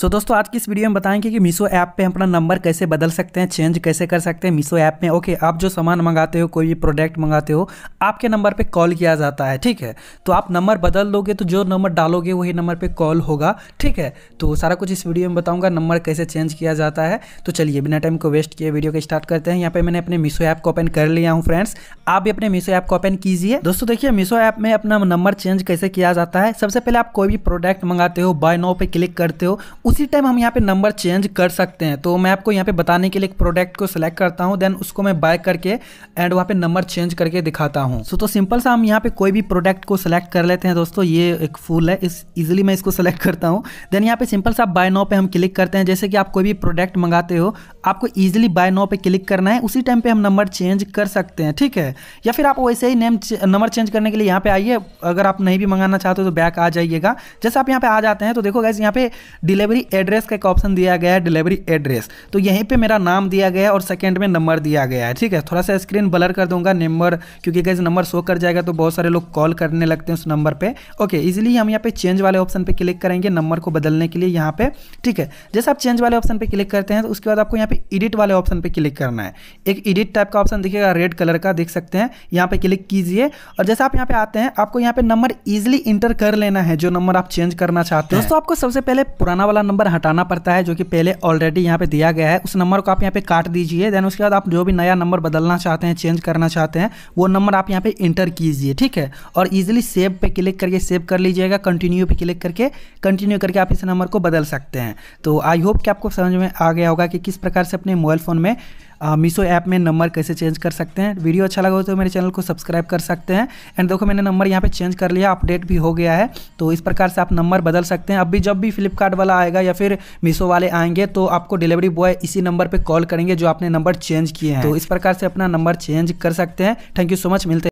सो so, दोस्तों आज की इस वीडियो में बताएंगे कि मीशो ऐप पे अपना नंबर कैसे बदल सकते हैं चेंज कैसे कर सकते हैं मीशो ऐप में ओके आप जो सामान मंगाते हो कोई भी प्रोडक्ट मंगाते हो आपके नंबर पे कॉल किया जाता है ठीक है तो आप नंबर बदल दोगे तो जो नंबर डालोगे वही नंबर पे कॉल होगा ठीक है तो सारा कुछ इस वीडियो में बताऊँगा नंबर कैसे चेंज किया जाता है तो चलिए बिना टाइम को वेस्ट किए वीडियो को स्टार्ट करते हैं यहाँ पर मैंने अपने मीशो ऐप को ओपन कर लिया हूँ फ्रेंड्स आप भी अपने मीशो ऐप को ओपन कीजिए दोस्तों देखिए मीशो ऐप में अपना नंबर चेंज कैसे किया जाता है सबसे पहले आप कोई भी प्रोडक्ट मंगाते हो बाय नो पे क्लिक करते हो उसी टाइम हम यहाँ पे नंबर चेंज कर सकते हैं तो मैं आपको यहाँ पे बताने के लिए एक प्रोडक्ट को सिलेक्ट करता हूँ देन उसको मैं बाय करके एंड वहाँ पे नंबर चेंज करके दिखाता हूँ सो तो सिंपल सा हम यहाँ पे कोई भी प्रोडक्ट को सिलेक्ट कर लेते हैं दोस्तों ये एक फूल है इस ईजिली मैं इसको सेलेक्ट करता हूँ देन यहाँ पे सिंपल सा बाय नाव पे हम क्लिक करते हैं जैसे कि आप कोई भी प्रोडक्ट मंगाते हो आपको ईजिली बाय नाव पे क्लिक करना है उसी टाइम पे हम नंबर चेंज कर सकते हैं ठीक है या फिर आप वैसे ही नेम नंबर चेंज करने के लिए यहाँ पे आइए अगर आप नहीं भी मंगाना चाहते हो तो बैक आ जाइएगा जैसे आप यहाँ पे आ जाते हैं तो देखो गैस यहाँ पे डिलीवरी डिलीवरी एड्रेस का एक ऑप्शन दिया गया है डिलीवरी एड्रेस तो यहीं पे मेरा नाम दिया गया है और सेकंड में नंबर दिया गया है ठीक है थोड़ा सा स्क्रीन ब्लर कर दूंगा नंबर क्योंकि गैस नंबर शो कर जाएगा तो बहुत सारे लोग कॉल करने लगते हैं उस नंबर पर ओके इजिली हम यहाँ पे चेंज वाले ऑप्शन पर क्लिक करेंगे नंबर को बदलने के लिए यहाँ पे ठीक है जैसे आप चेंज वाले ऑप्शन पर क्लिक करते हैं तो उसके बाद आपको यहाँ पे एडिट वाले ऑप्शन पर क्लिक करना है एक एडिट टाइप का ऑप्शन दिखेगा रेड कलर का देख सकते हैं यहाँ पे क्लिक कीजिए और जैसे आप यहाँ पे आते हैं आपको यहाँ पे नंबर इजिली इंटर कर लेना है जो नंबर आप चेंज करना चाहते हैं दोस्तों आपको सबसे पहले पुराना वाला वाला नंबर हटाना पड़ता है जो कि पहले ऑलरेडी यहाँ पे दिया गया है उस नंबर को आप यहाँ पे काट दीजिए देन उसके बाद आप जो भी नया नंबर बदलना चाहते हैं चेंज करना चाहते हैं वो नंबर आप यहाँ पे इंटर कीजिए ठीक है और ईजिली सेव पे क्लिक करके सेव कर लीजिएगा कंटिन्यू पे क्लिक करके कंटिन्यू करके आप इस नंबर को बदल सकते हैं तो आई होप कि आपको समझ में आ गया होगा कि किस प्रकार से अपने मोबाइल फ़ोन में मीशो ऐप में नंबर कैसे चेंज कर सकते हैं वीडियो अच्छा लगा हो तो मेरे चैनल को सब्सक्राइब कर सकते हैं एंड देखो मैंने नंबर यहाँ पे चेंज कर लिया अपडेट भी हो गया है तो इस प्रकार से आप नंबर बदल सकते हैं अब भी जब भी फ्लिपकार्ट वाला आएगा या फिर मीशो वाले आएंगे तो आपको डिलीवरी बॉय इसी नंबर पर कॉल करेंगे जो आपने नंबर चेंज किए हैं तो इस प्रकार से अपना नंबर चेंज कर सकते हैं थैंक यू सो मच मिलते